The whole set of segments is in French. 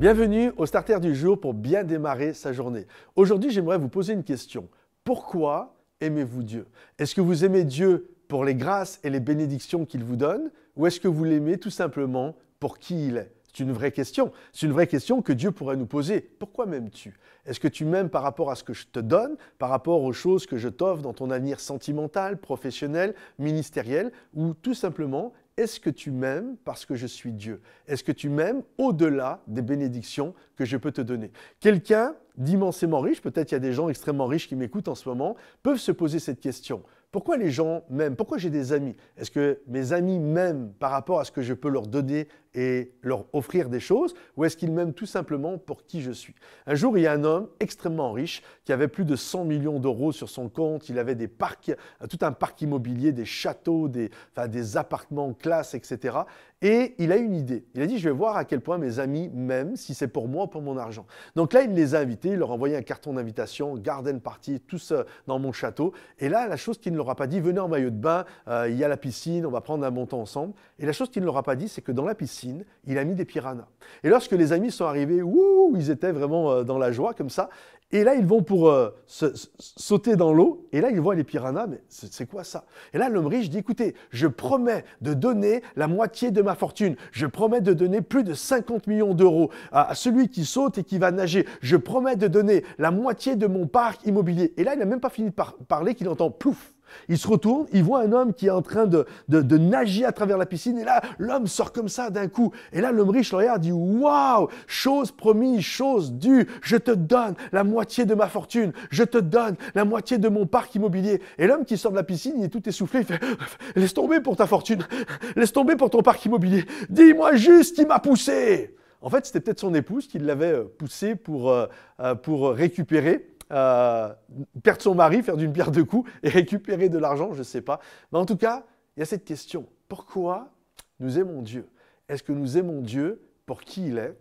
Bienvenue au starter du jour pour bien démarrer sa journée. Aujourd'hui, j'aimerais vous poser une question. Pourquoi aimez-vous Dieu Est-ce que vous aimez Dieu pour les grâces et les bénédictions qu'il vous donne ou est-ce que vous l'aimez tout simplement pour qui il est c'est une vraie question. C'est une vraie question que Dieu pourrait nous poser. Pourquoi m'aimes-tu Est-ce que tu m'aimes par rapport à ce que je te donne, par rapport aux choses que je t'offre dans ton avenir sentimental, professionnel, ministériel, ou tout simplement, est-ce que tu m'aimes parce que je suis Dieu Est-ce que tu m'aimes au-delà des bénédictions que je peux te donner Quelqu'un d'immensément riche, peut-être il y a des gens extrêmement riches qui m'écoutent en ce moment, peuvent se poser cette question. Pourquoi les gens m'aiment Pourquoi j'ai des amis Est-ce que mes amis m'aiment par rapport à ce que je peux leur donner et leur offrir des choses, ou est-ce qu'ils m'aiment tout simplement pour qui je suis Un jour, il y a un homme extrêmement riche qui avait plus de 100 millions d'euros sur son compte, il avait des parcs, tout un parc immobilier, des châteaux, des, appartements classe, etc. Et il a une idée. Il a dit, je vais voir à quel point mes amis m'aiment, si c'est pour moi ou pour mon argent. Donc là, il les a invités, il leur a envoyé un carton d'invitation, garden party, tous euh, dans mon château. Et là, la chose qu'il ne leur a pas dit, venez en maillot de bain, euh, il y a la piscine, on va prendre un bon temps ensemble. Et la chose qu'il ne leur a pas dit, c'est que dans la piscine, il a mis des piranhas. Et lorsque les amis sont arrivés, ouh, ils étaient vraiment euh, dans la joie comme ça. Et là, ils vont pour euh, sauter dans l'eau. Et là, ils voient les piranhas. Mais c'est quoi ça Et là, l'homme riche dit, écoutez, je promets de donner la moitié de ma fortune. Je promets de donner plus de 50 millions d'euros à, celui qui saute et qui va nager. Je promets de donner la moitié de mon parc immobilier. Et là, il n'a même pas fini de parler qu'il entend plouf il se retourne, il voit un homme qui est en train de, nager à travers la piscine, et là, l'homme sort comme ça d'un coup. Et là, l'homme riche le regarde, dit Waouh, chose promise, chose due, je te donne la moitié de ma fortune, je te donne la moitié de mon parc immobilier. Et l'homme qui sort de la piscine, il est tout essoufflé, il fait Laisse tomber pour ta fortune, laisse tomber pour ton parc immobilier, dis-moi juste qui m'a poussé. En fait, c'était peut-être son épouse qui l'avait euh, poussé pour euh, euh, récupérer euh, perdre son mari, faire d'une pierre deux coups et récupérer de l'argent, je ne sais pas. Mais en tout cas, il y a cette question. Pourquoi nous aimons Dieu Est-ce que nous aimons Dieu pour qui il est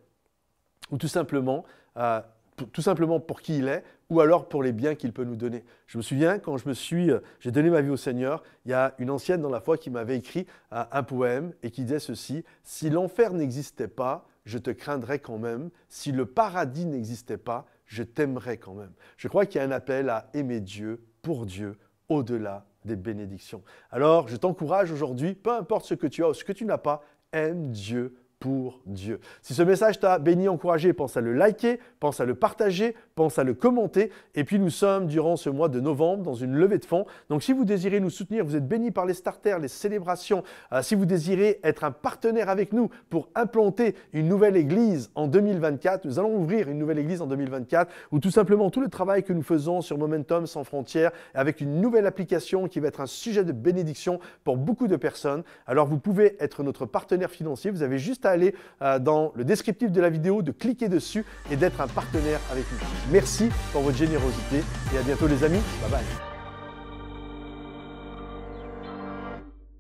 Ou tout simplement, euh, pour qui il est ou alors pour les biens qu'il peut nous donner. Je me souviens quand je me suis, euh, j'ai donné ma vie au Seigneur, il y a une ancienne dans la foi qui m'avait écrit un poème et qui disait ceci Si l'enfer n'existait pas, je te craindrais quand même. Si le paradis n'existait pas, je t'aimerai quand même. Je crois qu'il y a un appel à aimer Dieu, pour Dieu, au-delà des bénédictions. Alors, je t'encourage aujourd'hui, peu importe ce que tu as ou ce que tu n'as pas, aime Dieu pour Dieu. Si ce message t'a béni, encouragé, pense à le liker, pense à le partager, pense à le commenter. Et puis nous sommes durant ce mois de novembre dans une levée de fonds. Donc si vous désirez nous soutenir, vous êtes béni par les starters, les célébrations. Euh, si vous désirez être un partenaire avec nous pour implanter une nouvelle église en 2024, nous allons ouvrir une nouvelle église en 2024 ou tout simplement tout le travail que nous faisons sur Momentum sans frontières avec une nouvelle application qui va être un sujet de bénédiction pour beaucoup de personnes. Alors vous pouvez être notre partenaire financier. Vous avez juste à aller euh, dans le descriptif de la vidéo, de cliquer dessus et d'être un partenaire avec nous. Merci pour votre générosité et à bientôt les amis. Bye bye.